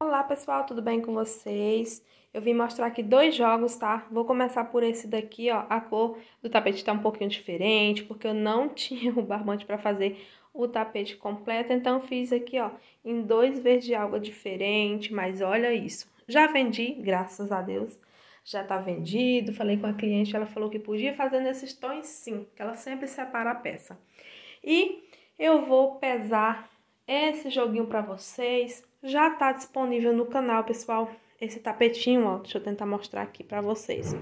Olá pessoal, tudo bem com vocês? Eu vim mostrar aqui dois jogos, tá? Vou começar por esse daqui, ó. A cor do tapete tá um pouquinho diferente, porque eu não tinha o barbante para fazer o tapete completo. Então, fiz aqui, ó, em dois verdes de água diferente, mas olha isso. Já vendi, graças a Deus. Já tá vendido. Falei com a cliente, ela falou que podia fazer nesses tons sim, que ela sempre separa a peça. E eu vou pesar esse joguinho para vocês já tá disponível no canal, pessoal. Esse tapetinho, ó, deixa eu tentar mostrar aqui para vocês.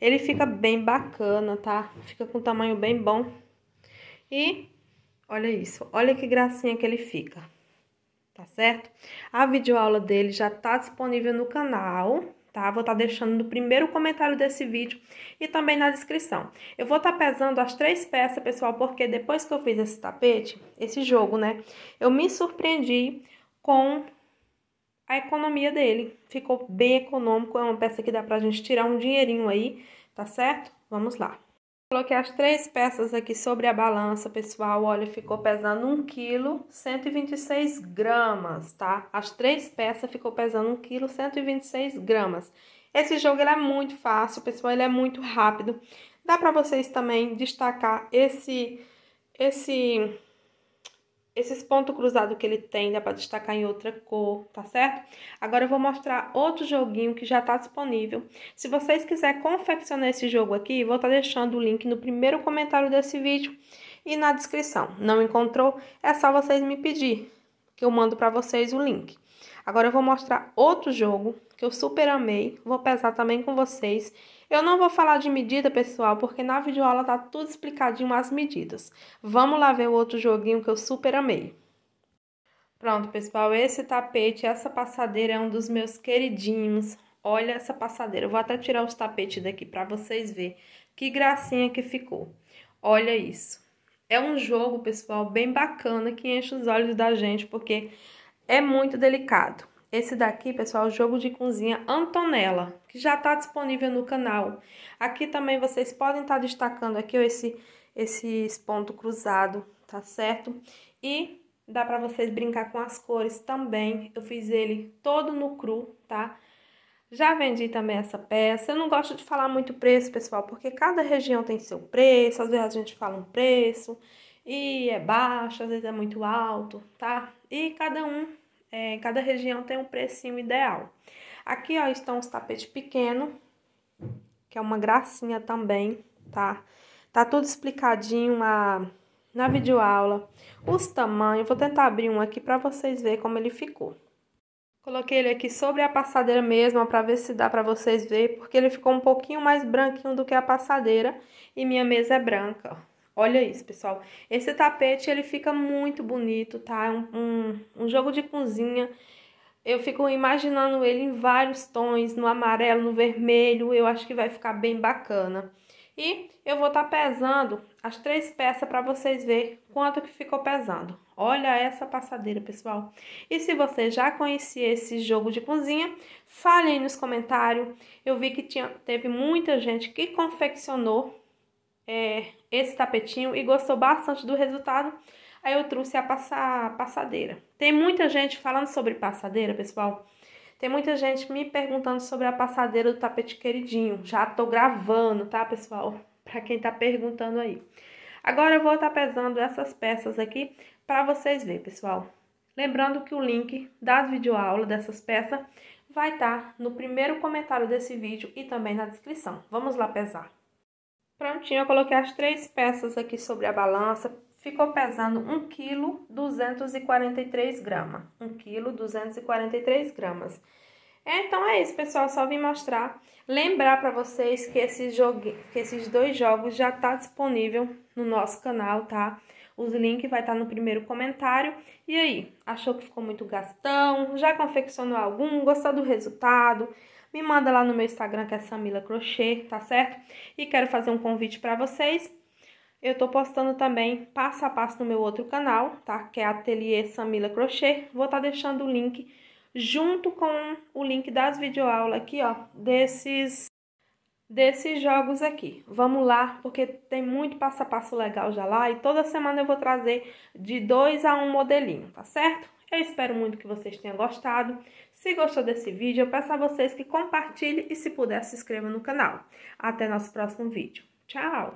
Ele fica bem bacana, tá? Fica com um tamanho bem bom. E olha isso, olha que gracinha que ele fica. Tá certo? A videoaula dele já tá disponível no canal tá? Vou estar tá deixando no primeiro comentário desse vídeo e também na descrição. Eu vou estar tá pesando as três peças, pessoal, porque depois que eu fiz esse tapete, esse jogo, né? Eu me surpreendi com a economia dele. Ficou bem econômico, é uma peça que dá pra gente tirar um dinheirinho aí, tá certo? Vamos lá. Coloquei as três peças aqui sobre a balança, pessoal. Olha, ficou pesando 1 quilo 126 gramas, tá? As três peças ficou pesando 1 quilo 126 gramas. Esse jogo ele é muito fácil, pessoal, ele é muito rápido. Dá para vocês também destacar esse esse esses pontos cruzados que ele tem, dá para destacar em outra cor, tá certo? Agora eu vou mostrar outro joguinho que já está disponível. Se vocês quiserem confeccionar esse jogo aqui, vou estar tá deixando o link no primeiro comentário desse vídeo e na descrição. Não encontrou? É só vocês me pedir, que eu mando para vocês o link. Agora eu vou mostrar outro jogo que eu super amei, vou pesar também com vocês. Eu não vou falar de medida, pessoal, porque na videoaula tá tudo explicadinho as medidas. Vamos lá ver o outro joguinho que eu super amei. Pronto, pessoal, esse tapete, essa passadeira é um dos meus queridinhos. Olha essa passadeira, eu vou até tirar os tapetes daqui para vocês verem que gracinha que ficou. Olha isso. É um jogo, pessoal, bem bacana que enche os olhos da gente, porque é muito delicado. Esse daqui, pessoal, é o jogo de cozinha Antonella, que já está disponível no canal. Aqui também vocês podem estar tá destacando aqui ó, esse, esses pontos cruzados, tá certo? E dá para vocês brincar com as cores também. Eu fiz ele todo no cru, tá? Já vendi também essa peça. Eu não gosto de falar muito preço, pessoal, porque cada região tem seu preço. Às vezes a gente fala um preço e é baixo, às vezes é muito alto, tá? E cada um, é, cada região tem um precinho ideal. Aqui, ó, estão os tapetes pequenos, que é uma gracinha também, tá? Tá tudo explicadinho na, na videoaula. Os tamanhos, vou tentar abrir um aqui para vocês verem como ele ficou. Coloquei ele aqui sobre a passadeira mesmo, para ver se dá para vocês verem, porque ele ficou um pouquinho mais branquinho do que a passadeira e minha mesa é branca, ó. Olha isso, pessoal. Esse tapete, ele fica muito bonito, tá? É um, um, um jogo de cozinha. Eu fico imaginando ele em vários tons, no amarelo, no vermelho. Eu acho que vai ficar bem bacana. E eu vou estar tá pesando as três peças para vocês verem quanto que ficou pesando. Olha essa passadeira, pessoal. E se você já conhecia esse jogo de cozinha, fale aí nos comentários. Eu vi que tinha, teve muita gente que confeccionou é, esse tapetinho e gostou bastante do resultado. Aí eu trouxe a, passa, passadeira. Tem muita gente falando sobre passadeira, pessoal. Tem muita gente me perguntando sobre a passadeira do tapete queridinho. Já tô gravando, tá, pessoal? Para quem tá perguntando aí. Agora eu vou estar tá pesando essas peças aqui para vocês verem, pessoal. Lembrando que o link das videoaulas dessas peças vai estar tá no primeiro comentário desse vídeo e também na descrição. Vamos lá pesar. Prontinho, eu coloquei as três peças aqui sobre a balança, ficou pesando 1 kg 243 gramas. 1 kg 243 gramas. Então é isso, pessoal, só vim mostrar, lembrar para vocês que, esse jogue... que esses dois jogos já tá disponível no nosso canal, tá? Os links vai estar tá no primeiro comentário. E aí, achou que ficou muito gastão? Já confeccionou algum? Gostou do resultado? me manda lá no meu Instagram, que é Samila Crochê, tá certo? E quero fazer um convite para vocês. Eu tô postando também passo a passo no meu outro canal, tá? Que é Ateliê Samila Crochê. Vou estar tá deixando o link junto com o link das videoaulas aqui, ó, desses desses jogos aqui. Vamos lá, porque tem muito passo a passo legal já lá e toda semana eu vou trazer de dois a um modelinho, tá certo? Eu espero muito que vocês tenham gostado. Se gostou desse vídeo, eu peço a vocês que compartilhem e se puder se inscreva no canal. Até nosso próximo vídeo. Tchau!